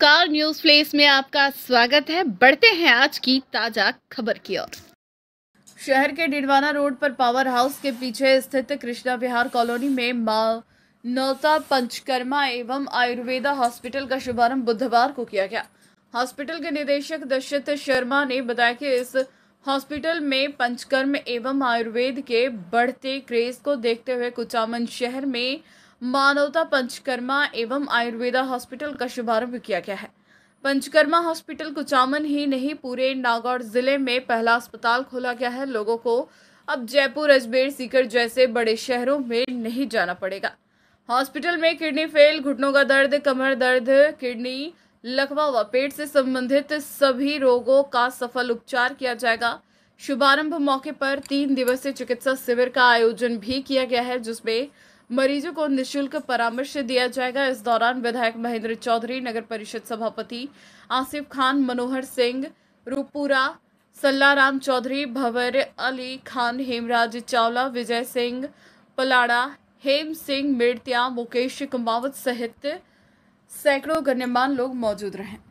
car news place में आपका स्वागत है बढ़ते हैं आज की ताजा खबर की ओर शहर के डिडवाना रोड पर पावर हाउस के पीछे स्थित कृष्णा विहार कॉलोनी में मानवता पंचकर्मा एवं आयुर्वेदा हॉस्पिटल का शुभारंभ बुधवार को किया गया हॉस्पिटल के निदेशक दशरथ शर्मा ने बताया कि इस हॉस्पिटल में पंचकर्म एवं आयुर्वेद के बढ़ते क्रेज को देखते हुए कुचामन शहर में मानवता पंचकर्मा एवं आयुर्वेदा हॉस्पिटल का शुभारंभ किया गया है पंचकर्मा हॉस्पिटल कुचामन ही नहीं पूरे नागौर जिले में पहला अस्पताल खोला गया है लोगों को अब जयपुर अजमेर सीकर जैसे बड़े शहरों में नहीं जाना पड़ेगा हॉस्पिटल में किडनी फेल घुटनों का दर्द कमर दर्द किडनी लकवा व पेट से संबंधित सभी रोगों का सफल उपचार किया जाएगा शुभारंभ मौके पर तीन दिवसीय चिकित्सा शिविर का आयोजन भी किया गया है जिसमें मरीजों को निशुल्क परामर्श दिया जाएगा इस दौरान विधायक महेंद्र चौधरी नगर परिषद सभापति आसिफ खान मनोहर सिंह रूपुरा सल्लाराम चौधरी भवर अली खान हेमराज चावला विजय सिंह पलाड़ा हेम सिंह मेड़तिया मुकेश कुमावत सहित सैकड़ों गण्यमान लोग मौजूद रहे